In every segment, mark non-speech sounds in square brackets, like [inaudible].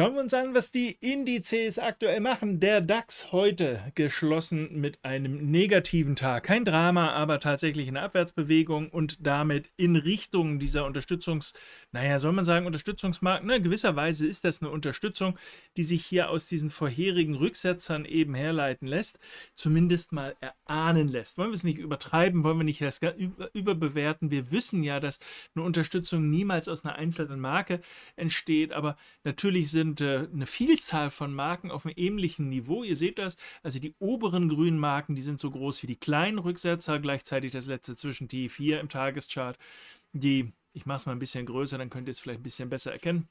Schauen wir uns an, was die Indizes aktuell machen. Der DAX heute geschlossen mit einem negativen Tag. Kein Drama, aber tatsächlich eine Abwärtsbewegung und damit in Richtung dieser Unterstützungs, naja, soll man sagen, Unterstützungsmarkt. Ne, gewisserweise ist das eine Unterstützung, die sich hier aus diesen vorherigen Rücksetzern eben herleiten lässt, zumindest mal erahnen lässt. Wollen wir es nicht übertreiben, wollen wir nicht das überbewerten. Wir wissen ja, dass eine Unterstützung niemals aus einer einzelnen Marke entsteht, aber natürlich sind sind äh, eine Vielzahl von Marken auf einem ähnlichen Niveau. Ihr seht das, also die oberen grünen Marken, die sind so groß wie die kleinen Rücksetzer, gleichzeitig das letzte Zwischentief hier im Tageschart. Die, ich mache es mal ein bisschen größer, dann könnt ihr es vielleicht ein bisschen besser erkennen.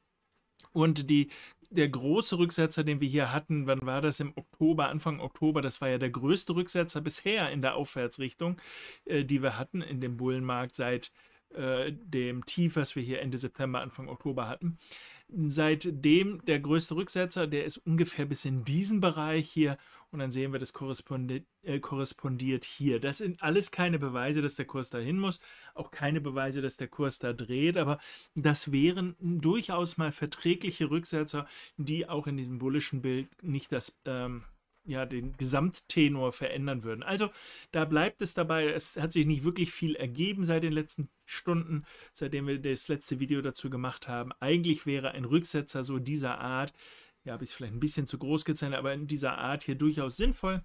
Und die, der große Rücksetzer, den wir hier hatten, wann war das? Im Oktober, Anfang Oktober, das war ja der größte Rücksetzer bisher in der Aufwärtsrichtung, äh, die wir hatten in dem Bullenmarkt seit äh, dem Tief, was wir hier Ende September, Anfang Oktober hatten. Seitdem der größte Rücksetzer, der ist ungefähr bis in diesen Bereich hier und dann sehen wir, das korrespondiert, äh, korrespondiert hier. Das sind alles keine Beweise, dass der Kurs dahin muss, auch keine Beweise, dass der Kurs da dreht, aber das wären durchaus mal verträgliche Rücksetzer, die auch in diesem bullischen Bild nicht das... Ähm, ja, den Gesamttenor verändern würden. Also da bleibt es dabei, es hat sich nicht wirklich viel ergeben seit den letzten Stunden, seitdem wir das letzte Video dazu gemacht haben. Eigentlich wäre ein Rücksetzer so dieser Art, ja, habe ich es vielleicht ein bisschen zu groß gezählt, aber in dieser Art hier durchaus sinnvoll.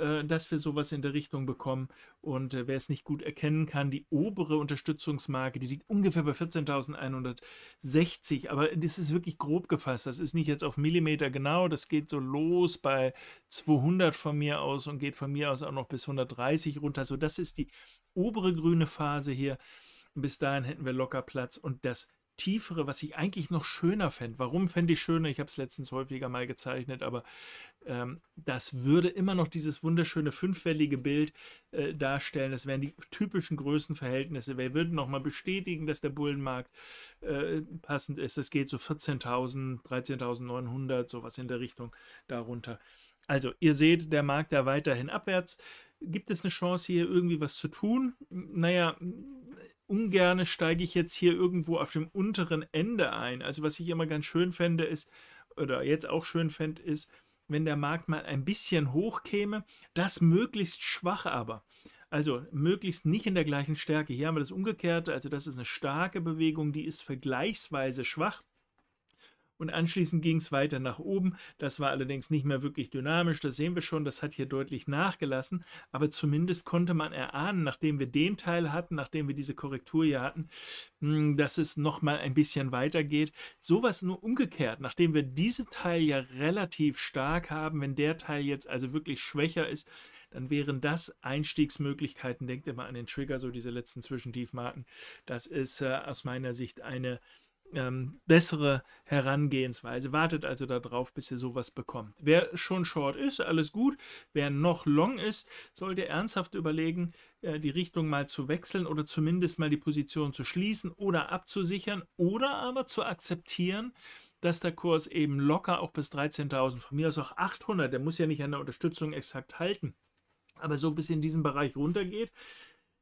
Äh, dass wir sowas in der Richtung bekommen. Und äh, wer es nicht gut erkennen kann, die obere Unterstützungsmarke, die liegt ungefähr bei 14.160. Aber das ist wirklich grob gefasst. Das ist nicht jetzt auf Millimeter genau. Das geht so los bei 200 von mir aus und geht von mir aus auch noch bis 130 runter. So, das ist die obere grüne Phase hier. Bis dahin hätten wir locker Platz und das Tiefere, was ich eigentlich noch schöner fände. Warum fände ich schöner? Ich habe es letztens häufiger mal gezeichnet, aber ähm, das würde immer noch dieses wunderschöne fünfwellige Bild äh, darstellen. Das wären die typischen Größenverhältnisse. Wer würde nochmal bestätigen, dass der Bullenmarkt äh, passend ist. Das geht so 14.000, 13.900, sowas in der Richtung darunter. Also, ihr seht, der Markt da weiterhin abwärts. Gibt es eine Chance, hier irgendwie was zu tun? Naja, ungerne steige ich jetzt hier irgendwo auf dem unteren Ende ein. Also was ich immer ganz schön fände ist, oder jetzt auch schön fände, ist, wenn der Markt mal ein bisschen hochkäme, das möglichst schwach aber. Also möglichst nicht in der gleichen Stärke. Hier haben wir das Umgekehrte, also das ist eine starke Bewegung, die ist vergleichsweise schwach und anschließend ging es weiter nach oben. Das war allerdings nicht mehr wirklich dynamisch, das sehen wir schon, das hat hier deutlich nachgelassen, aber zumindest konnte man erahnen, nachdem wir den Teil hatten, nachdem wir diese Korrektur hier hatten, hm, dass es nochmal ein bisschen weitergeht. Sowas nur umgekehrt, nachdem wir diesen Teil ja relativ stark haben, wenn der Teil jetzt also wirklich schwächer ist, dann wären das Einstiegsmöglichkeiten. Denkt immer an den Trigger, so diese letzten Zwischentiefmarken. Das ist äh, aus meiner Sicht eine ähm, bessere Herangehensweise. Wartet also darauf, bis ihr sowas bekommt. Wer schon short ist, alles gut. Wer noch long ist, sollte ernsthaft überlegen, äh, die Richtung mal zu wechseln oder zumindest mal die Position zu schließen oder abzusichern oder aber zu akzeptieren, dass der Kurs eben locker auch bis 13.000, von mir aus auch 800, der muss ja nicht an der Unterstützung exakt halten, aber so bis in diesen Bereich runtergeht.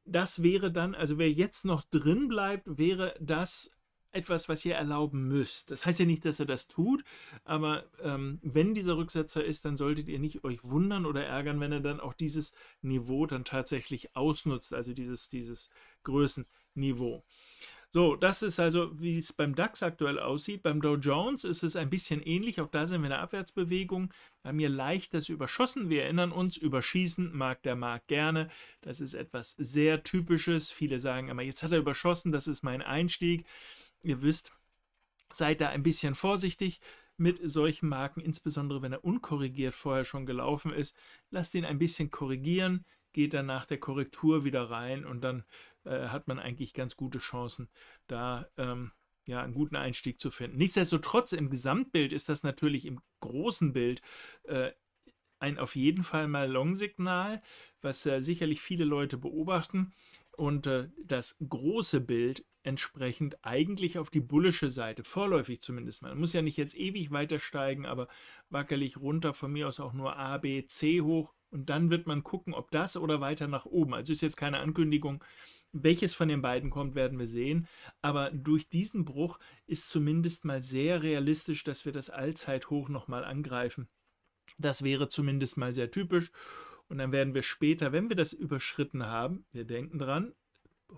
Das wäre dann, also wer jetzt noch drin bleibt, wäre das etwas, was ihr erlauben müsst. Das heißt ja nicht, dass er das tut, aber ähm, wenn dieser Rücksetzer ist, dann solltet ihr nicht euch wundern oder ärgern, wenn er dann auch dieses Niveau dann tatsächlich ausnutzt, also dieses, dieses Größenniveau. So, das ist also, wie es beim DAX aktuell aussieht. Beim Dow Jones ist es ein bisschen ähnlich. Auch da sind wir in der Abwärtsbewegung. Wir haben hier leicht das überschossen. Wir erinnern uns, überschießen mag der Markt gerne. Das ist etwas sehr Typisches. Viele sagen immer, jetzt hat er überschossen, das ist mein Einstieg. Ihr wisst, seid da ein bisschen vorsichtig mit solchen Marken, insbesondere wenn er unkorrigiert vorher schon gelaufen ist. Lasst ihn ein bisschen korrigieren, geht dann nach der Korrektur wieder rein und dann äh, hat man eigentlich ganz gute Chancen, da ähm, ja, einen guten Einstieg zu finden. Nichtsdestotrotz im Gesamtbild ist das natürlich im großen Bild äh, ein auf jeden Fall mal Long-Signal, was äh, sicherlich viele Leute beobachten und äh, das große Bild entsprechend eigentlich auf die bullische Seite, vorläufig zumindest. mal. muss ja nicht jetzt ewig weiter steigen, aber wackelig runter, von mir aus auch nur A, B, C hoch und dann wird man gucken, ob das oder weiter nach oben. Also ist jetzt keine Ankündigung, welches von den beiden kommt, werden wir sehen. Aber durch diesen Bruch ist zumindest mal sehr realistisch, dass wir das Allzeithoch nochmal angreifen. Das wäre zumindest mal sehr typisch. Und dann werden wir später, wenn wir das überschritten haben, wir denken dran,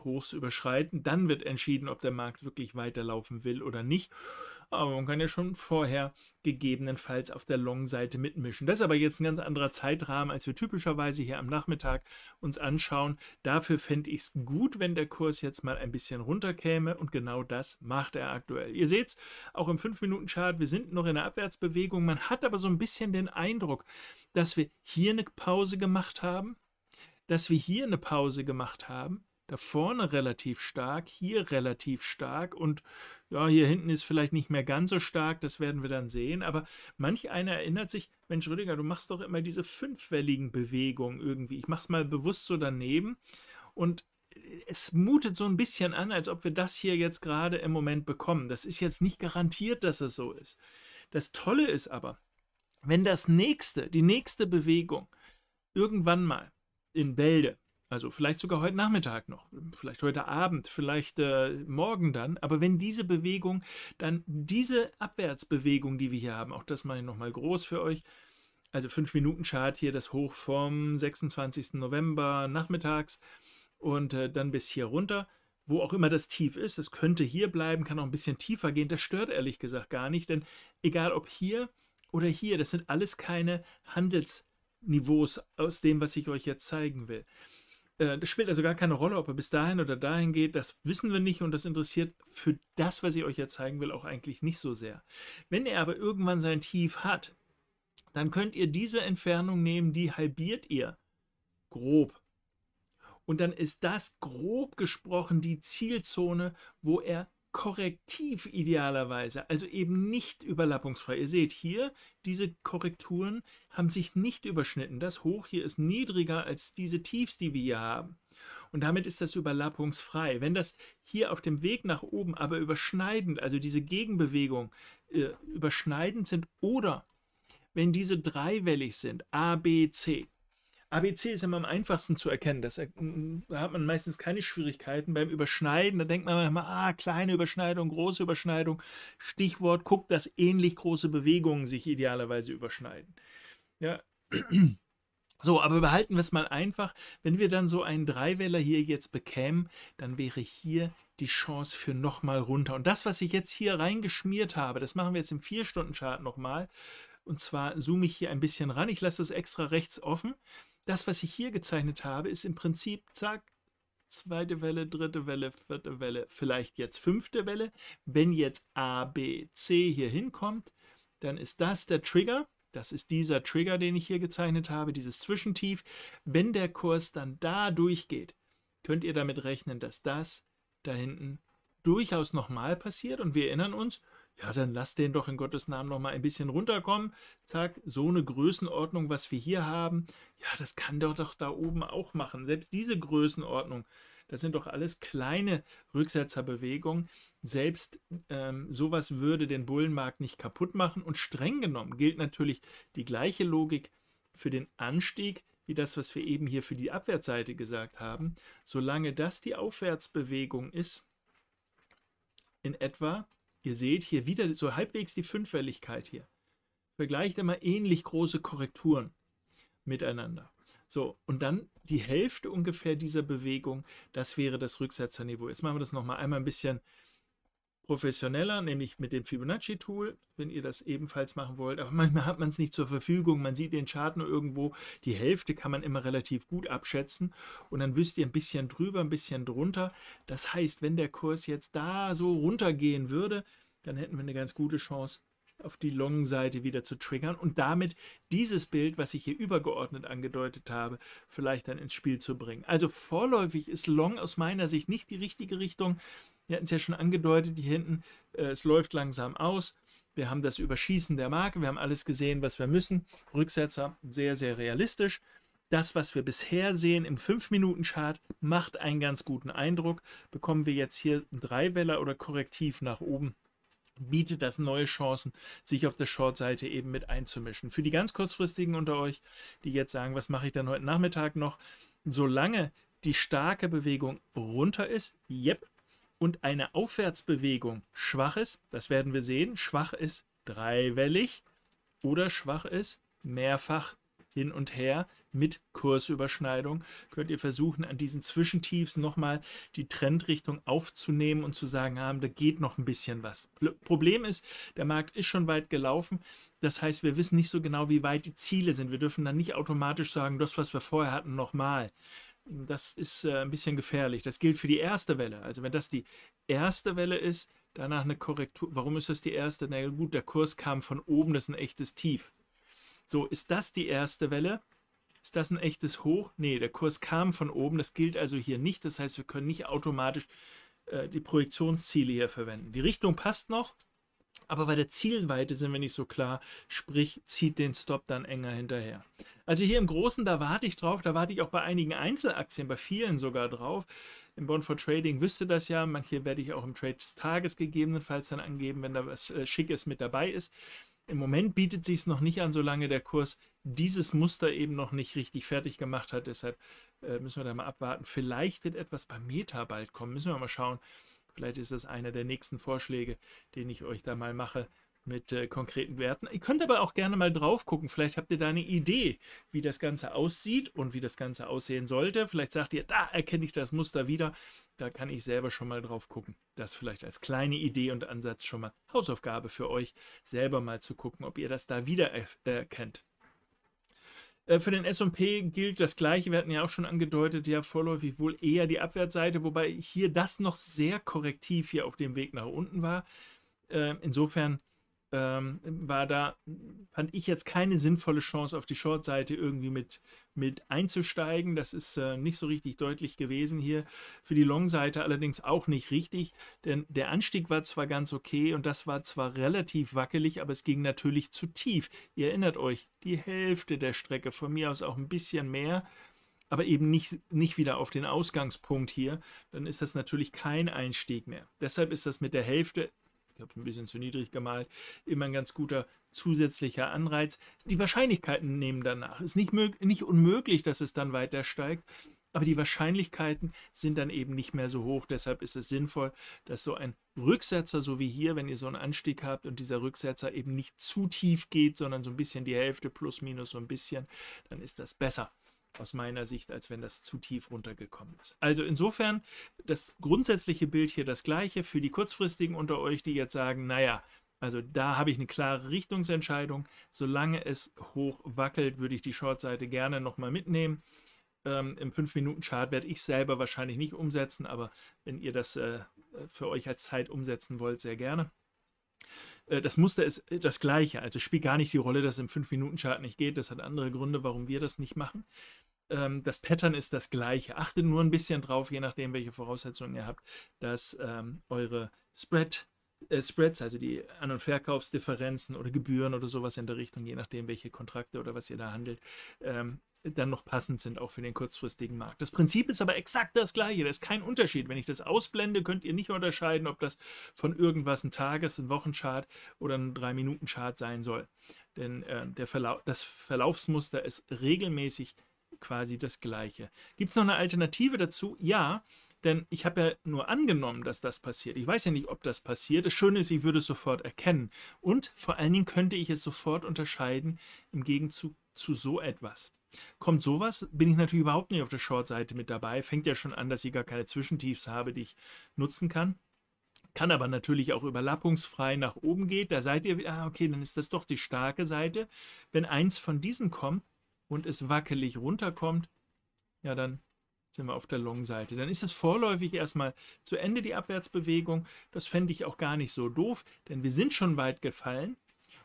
Hochs überschreiten, dann wird entschieden, ob der Markt wirklich weiterlaufen will oder nicht. Aber man kann ja schon vorher gegebenenfalls auf der Long-Seite mitmischen. Das ist aber jetzt ein ganz anderer Zeitrahmen, als wir typischerweise hier am Nachmittag uns anschauen. Dafür fände ich es gut, wenn der Kurs jetzt mal ein bisschen runterkäme und genau das macht er aktuell. Ihr seht es auch im 5-Minuten-Chart, wir sind noch in der Abwärtsbewegung. Man hat aber so ein bisschen den Eindruck, dass wir hier eine Pause gemacht haben, dass wir hier eine Pause gemacht haben, da vorne relativ stark, hier relativ stark und ja, hier hinten ist vielleicht nicht mehr ganz so stark, das werden wir dann sehen, aber manch einer erinnert sich, Mensch Rüdiger, du machst doch immer diese fünfwelligen Bewegungen irgendwie, ich mach's mal bewusst so daneben und es mutet so ein bisschen an, als ob wir das hier jetzt gerade im Moment bekommen. Das ist jetzt nicht garantiert, dass es so ist. Das Tolle ist aber, wenn das nächste, die nächste Bewegung irgendwann mal in Bälde, also vielleicht sogar heute Nachmittag noch, vielleicht heute Abend, vielleicht äh, morgen dann, aber wenn diese Bewegung dann diese Abwärtsbewegung, die wir hier haben, auch das mache ich nochmal groß für euch, also 5-Minuten-Chart hier, das hoch vom 26. November nachmittags und äh, dann bis hier runter, wo auch immer das Tief ist, das könnte hier bleiben, kann auch ein bisschen tiefer gehen, das stört ehrlich gesagt gar nicht, denn egal ob hier oder hier, das sind alles keine Handelsniveaus aus dem, was ich euch jetzt zeigen will. Äh, das spielt also gar keine Rolle, ob er bis dahin oder dahin geht. Das wissen wir nicht und das interessiert für das, was ich euch ja zeigen will, auch eigentlich nicht so sehr. Wenn er aber irgendwann sein Tief hat, dann könnt ihr diese Entfernung nehmen, die halbiert ihr. Grob. Und dann ist das grob gesprochen die Zielzone, wo er korrektiv idealerweise, also eben nicht überlappungsfrei. Ihr seht hier, diese Korrekturen haben sich nicht überschnitten. Das Hoch hier ist niedriger als diese Tiefs, die wir hier haben. Und damit ist das überlappungsfrei. Wenn das hier auf dem Weg nach oben aber überschneidend, also diese Gegenbewegung äh, überschneidend sind oder wenn diese dreiwellig sind, A, B, C, ABC ist immer am einfachsten zu erkennen. Das, da hat man meistens keine Schwierigkeiten beim Überschneiden. Da denkt man manchmal, ah, kleine Überschneidung, große Überschneidung. Stichwort, guckt, dass ähnlich große Bewegungen sich idealerweise überschneiden. Ja. [clears throat] So, aber behalten wir es mal einfach. Wenn wir dann so einen Dreiweller hier jetzt bekämen, dann wäre hier die Chance für nochmal runter. Und das, was ich jetzt hier reingeschmiert habe, das machen wir jetzt im vier stunden chart nochmal. Und zwar zoome ich hier ein bisschen ran. Ich lasse das extra rechts offen das, was ich hier gezeichnet habe, ist im Prinzip, zack, zweite Welle, dritte Welle, vierte Welle, vielleicht jetzt fünfte Welle. Wenn jetzt A, B, C hier hinkommt, dann ist das der Trigger. Das ist dieser Trigger, den ich hier gezeichnet habe, dieses Zwischentief. Wenn der Kurs dann da durchgeht, könnt ihr damit rechnen, dass das da hinten durchaus nochmal passiert. Und wir erinnern uns, ja, dann lass den doch in Gottes Namen noch mal ein bisschen runterkommen. Zack, so eine Größenordnung, was wir hier haben, ja, das kann der doch da oben auch machen. Selbst diese Größenordnung, das sind doch alles kleine Rücksetzerbewegungen. Selbst ähm, sowas würde den Bullenmarkt nicht kaputt machen. Und streng genommen gilt natürlich die gleiche Logik für den Anstieg wie das, was wir eben hier für die Abwärtsseite gesagt haben. Solange das die Aufwärtsbewegung ist, in etwa, Ihr seht hier wieder so halbwegs die Fünffälligkeit hier. Vergleicht einmal ähnlich große Korrekturen miteinander. So, und dann die Hälfte ungefähr dieser Bewegung, das wäre das Rücksetzerniveau. Jetzt machen wir das nochmal einmal ein bisschen professioneller, nämlich mit dem Fibonacci-Tool, wenn ihr das ebenfalls machen wollt. Aber manchmal hat man es nicht zur Verfügung, man sieht den Chart nur irgendwo. Die Hälfte kann man immer relativ gut abschätzen und dann wisst ihr ein bisschen drüber, ein bisschen drunter. Das heißt, wenn der Kurs jetzt da so runtergehen würde, dann hätten wir eine ganz gute Chance, auf die Long-Seite wieder zu triggern und damit dieses Bild, was ich hier übergeordnet angedeutet habe, vielleicht dann ins Spiel zu bringen. Also vorläufig ist Long aus meiner Sicht nicht die richtige Richtung. Wir hatten es ja schon angedeutet, hier hinten, äh, es läuft langsam aus. Wir haben das Überschießen der Marke, wir haben alles gesehen, was wir müssen. Rücksetzer sehr, sehr realistisch. Das, was wir bisher sehen im 5-Minuten-Chart, macht einen ganz guten Eindruck. Bekommen wir jetzt hier einen Dreiweller oder korrektiv nach oben, bietet das neue Chancen, sich auf der Short-Seite eben mit einzumischen. Für die ganz kurzfristigen unter euch, die jetzt sagen, was mache ich dann heute Nachmittag noch, solange die starke Bewegung runter ist, yep, und eine Aufwärtsbewegung schwach ist, das werden wir sehen, schwach ist dreiwellig oder schwach ist mehrfach hin und her mit Kursüberschneidung, könnt ihr versuchen, an diesen Zwischentiefs nochmal die Trendrichtung aufzunehmen und zu sagen, ah, da geht noch ein bisschen was. Problem ist, der Markt ist schon weit gelaufen. Das heißt, wir wissen nicht so genau, wie weit die Ziele sind. Wir dürfen dann nicht automatisch sagen, das, was wir vorher hatten, nochmal. Das ist äh, ein bisschen gefährlich. Das gilt für die erste Welle. Also wenn das die erste Welle ist, danach eine Korrektur. Warum ist das die erste? Na gut, der Kurs kam von oben, das ist ein echtes Tief. So, ist das die erste Welle? Ist das ein echtes Hoch? Nee, der Kurs kam von oben, das gilt also hier nicht. Das heißt, wir können nicht automatisch äh, die Projektionsziele hier verwenden. Die Richtung passt noch, aber bei der Zielweite sind wir nicht so klar, sprich zieht den Stop dann enger hinterher. Also hier im Großen, da warte ich drauf, da warte ich auch bei einigen Einzelaktien, bei vielen sogar drauf. Im Bond for Trading wüsste das ja, manche werde ich auch im Trade des Tages gegebenenfalls dann angeben, wenn da was äh, Schickes mit dabei ist. Im Moment bietet sich es noch nicht an, solange der Kurs dieses Muster eben noch nicht richtig fertig gemacht hat. Deshalb äh, müssen wir da mal abwarten. Vielleicht wird etwas bei Meta bald kommen, müssen wir mal schauen. Vielleicht ist das einer der nächsten Vorschläge, den ich euch da mal mache mit äh, konkreten Werten. Ihr könnt aber auch gerne mal drauf gucken. Vielleicht habt ihr da eine Idee, wie das Ganze aussieht und wie das Ganze aussehen sollte. Vielleicht sagt ihr, da erkenne ich das Muster wieder. Da kann ich selber schon mal drauf gucken. Das vielleicht als kleine Idee und Ansatz schon mal Hausaufgabe für euch, selber mal zu gucken, ob ihr das da wieder erkennt. Äh, für den SP gilt das gleiche, wir hatten ja auch schon angedeutet, ja vorläufig wohl eher die Abwärtsseite, wobei hier das noch sehr korrektiv hier auf dem Weg nach unten war. Äh, insofern ähm, war da, fand ich jetzt keine sinnvolle Chance, auf die Short-Seite irgendwie mit, mit einzusteigen. Das ist äh, nicht so richtig deutlich gewesen hier. Für die Long-Seite allerdings auch nicht richtig, denn der Anstieg war zwar ganz okay und das war zwar relativ wackelig, aber es ging natürlich zu tief. Ihr erinnert euch, die Hälfte der Strecke, von mir aus auch ein bisschen mehr, aber eben nicht, nicht wieder auf den Ausgangspunkt hier, dann ist das natürlich kein Einstieg mehr. Deshalb ist das mit der Hälfte ich habe ein bisschen zu niedrig gemalt, immer ein ganz guter zusätzlicher Anreiz. Die Wahrscheinlichkeiten nehmen danach. Es Ist nicht, nicht unmöglich, dass es dann weiter steigt, aber die Wahrscheinlichkeiten sind dann eben nicht mehr so hoch. Deshalb ist es sinnvoll, dass so ein Rücksetzer, so wie hier, wenn ihr so einen Anstieg habt und dieser Rücksetzer eben nicht zu tief geht, sondern so ein bisschen die Hälfte plus minus so ein bisschen, dann ist das besser aus meiner Sicht, als wenn das zu tief runtergekommen ist. Also insofern das grundsätzliche Bild hier das gleiche für die kurzfristigen unter euch, die jetzt sagen, naja, also da habe ich eine klare Richtungsentscheidung. Solange es hoch wackelt, würde ich die Shortseite gerne nochmal mitnehmen. Ähm, Im 5-Minuten-Chart werde ich selber wahrscheinlich nicht umsetzen, aber wenn ihr das äh, für euch als Zeit umsetzen wollt, sehr gerne. Äh, das Muster ist äh, das gleiche, also spielt gar nicht die Rolle, dass es im 5-Minuten-Chart nicht geht. Das hat andere Gründe, warum wir das nicht machen ähm, das Pattern ist das gleiche. Achtet nur ein bisschen drauf, je nachdem, welche Voraussetzungen ihr habt, dass ähm, eure Spread, äh, Spreads, also die An- und Verkaufsdifferenzen oder Gebühren oder sowas in der Richtung, je nachdem, welche Kontrakte oder was ihr da handelt, ähm, dann noch passend sind, auch für den kurzfristigen Markt. Das Prinzip ist aber exakt das gleiche. Da ist kein Unterschied. Wenn ich das ausblende, könnt ihr nicht unterscheiden, ob das von irgendwas ein Tages-, ein Wochenchart oder ein 3-Minuten-Chart sein soll. Denn äh, der Verlau das Verlaufsmuster ist regelmäßig quasi das Gleiche. Gibt es noch eine Alternative dazu? Ja, denn ich habe ja nur angenommen, dass das passiert. Ich weiß ja nicht, ob das passiert. Das Schöne ist, ich würde es sofort erkennen. Und vor allen Dingen könnte ich es sofort unterscheiden im Gegenzug zu so etwas. Kommt sowas, bin ich natürlich überhaupt nicht auf der Short-Seite mit dabei. Fängt ja schon an, dass ich gar keine Zwischentiefs habe, die ich nutzen kann. Kann aber natürlich auch überlappungsfrei nach oben geht. Da seid ihr, ah, okay, dann ist das doch die starke Seite. Wenn eins von diesen kommt, und es wackelig runterkommt, ja, dann sind wir auf der Long-Seite. Dann ist es vorläufig erstmal zu Ende die Abwärtsbewegung. Das fände ich auch gar nicht so doof, denn wir sind schon weit gefallen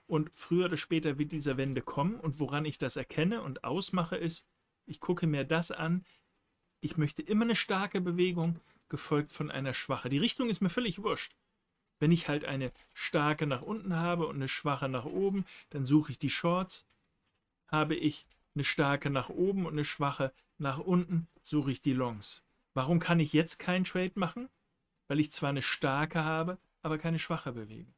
und früher oder später wird dieser Wende kommen. Und woran ich das erkenne und ausmache, ist, ich gucke mir das an. Ich möchte immer eine starke Bewegung, gefolgt von einer schwachen. Die Richtung ist mir völlig wurscht. Wenn ich halt eine starke nach unten habe und eine schwache nach oben, dann suche ich die Shorts. Habe ich eine starke nach oben und eine schwache nach unten, suche ich die Longs. Warum kann ich jetzt keinen Trade machen? Weil ich zwar eine starke habe, aber keine schwache bewegen.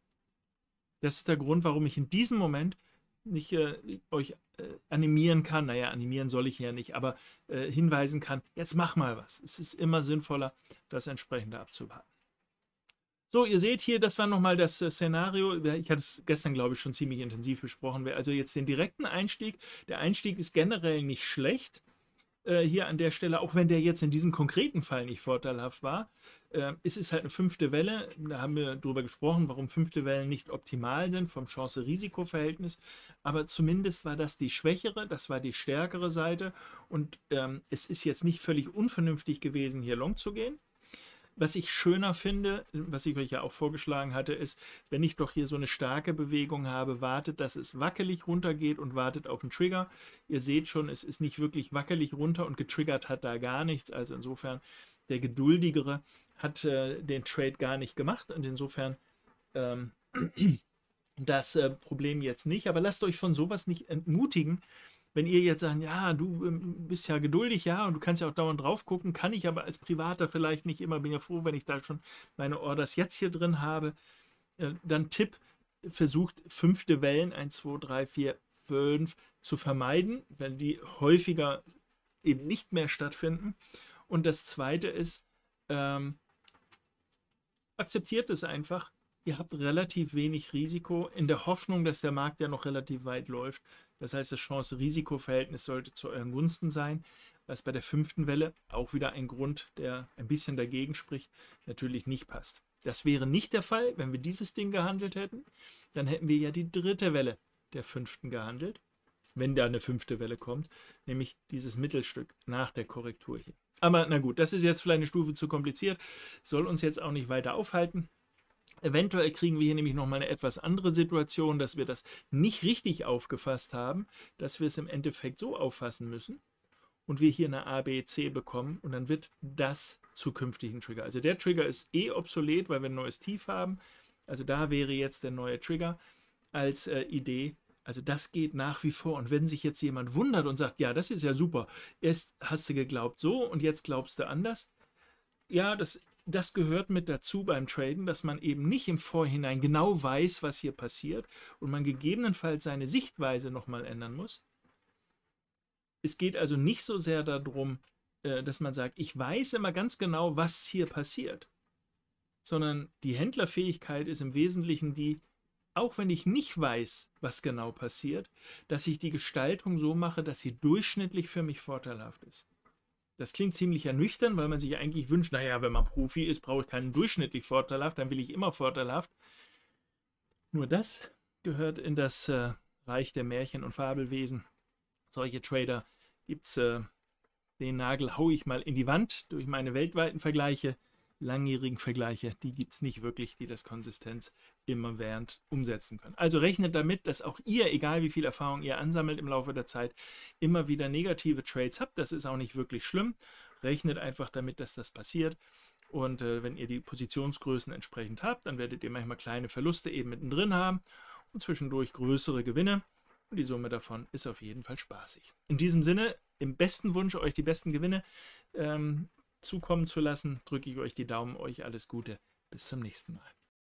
Das ist der Grund, warum ich in diesem Moment nicht äh, euch äh, animieren kann, naja, animieren soll ich ja nicht, aber äh, hinweisen kann, jetzt mach mal was. Es ist immer sinnvoller, das entsprechende abzuwarten. So, ihr seht hier, das war nochmal das äh, Szenario. Ich hatte es gestern, glaube ich, schon ziemlich intensiv besprochen. Also jetzt den direkten Einstieg. Der Einstieg ist generell nicht schlecht äh, hier an der Stelle, auch wenn der jetzt in diesem konkreten Fall nicht vorteilhaft war. Äh, es ist halt eine fünfte Welle. Da haben wir drüber gesprochen, warum fünfte Wellen nicht optimal sind vom Chance-Risiko-Verhältnis. Aber zumindest war das die schwächere, das war die stärkere Seite. Und ähm, es ist jetzt nicht völlig unvernünftig gewesen, hier long zu gehen was ich schöner finde, was ich euch ja auch vorgeschlagen hatte, ist, wenn ich doch hier so eine starke Bewegung habe, wartet, dass es wackelig runtergeht und wartet auf den Trigger. Ihr seht schon, es ist nicht wirklich wackelig runter und getriggert hat da gar nichts. Also insofern, der Geduldigere hat äh, den Trade gar nicht gemacht und insofern ähm, [clears throat] das äh, Problem jetzt nicht. Aber lasst euch von sowas nicht entmutigen, wenn ihr jetzt sagt, ja, du ähm, bist ja geduldig, ja, und du kannst ja auch dauernd drauf gucken, kann ich aber als Privater vielleicht nicht immer, bin ja froh, wenn ich da schon meine Orders jetzt hier drin habe. Äh, dann Tipp, versucht fünfte Wellen, 1, 2, 3, 4, 5 zu vermeiden, wenn die häufiger eben nicht mehr stattfinden. Und das zweite ist, ähm, akzeptiert es einfach, ihr habt relativ wenig Risiko in der Hoffnung, dass der Markt ja noch relativ weit läuft. Das heißt, das Chance-Risiko-Verhältnis sollte zu euren Gunsten sein. Was bei der fünften Welle auch wieder ein Grund, der ein bisschen dagegen spricht, natürlich nicht passt. Das wäre nicht der Fall, wenn wir dieses Ding gehandelt hätten. Dann hätten wir ja die dritte Welle der fünften gehandelt, wenn da eine fünfte Welle kommt, nämlich dieses Mittelstück nach der Korrektur hier. Aber na gut, das ist jetzt vielleicht eine Stufe zu kompliziert, soll uns jetzt auch nicht weiter aufhalten. Eventuell kriegen wir hier nämlich nochmal eine etwas andere Situation, dass wir das nicht richtig aufgefasst haben, dass wir es im Endeffekt so auffassen müssen und wir hier eine ABC bekommen und dann wird das zukünftigen Trigger. Also der Trigger ist eh obsolet, weil wir ein neues Tief haben. Also da wäre jetzt der neue Trigger als äh, Idee. Also das geht nach wie vor. Und wenn sich jetzt jemand wundert und sagt, ja, das ist ja super, erst hast du geglaubt so und jetzt glaubst du anders. Ja, das das gehört mit dazu beim Traden, dass man eben nicht im Vorhinein genau weiß, was hier passiert und man gegebenenfalls seine Sichtweise nochmal ändern muss. Es geht also nicht so sehr darum, äh, dass man sagt, ich weiß immer ganz genau, was hier passiert, sondern die Händlerfähigkeit ist im Wesentlichen die, auch wenn ich nicht weiß, was genau passiert, dass ich die Gestaltung so mache, dass sie durchschnittlich für mich vorteilhaft ist. Das klingt ziemlich ernüchternd, weil man sich eigentlich wünscht, naja, wenn man Profi ist, brauche ich keinen durchschnittlich vorteilhaft, dann will ich immer vorteilhaft. Nur das gehört in das äh, Reich der Märchen und Fabelwesen. Solche Trader gibt es, äh, den Nagel haue ich mal in die Wand durch meine weltweiten Vergleiche langjährigen Vergleiche, die gibt es nicht wirklich, die das konsistent immer während umsetzen können. Also rechnet damit, dass auch ihr, egal wie viel Erfahrung ihr ansammelt im Laufe der Zeit, immer wieder negative Trades habt. Das ist auch nicht wirklich schlimm. Rechnet einfach damit, dass das passiert. Und äh, wenn ihr die Positionsgrößen entsprechend habt, dann werdet ihr manchmal kleine Verluste eben mittendrin haben und zwischendurch größere Gewinne. Und die Summe davon ist auf jeden Fall spaßig. In diesem Sinne, im besten Wunsch euch die besten Gewinne. Ähm, zukommen zu lassen. Drücke ich euch die Daumen, euch alles Gute. Bis zum nächsten Mal.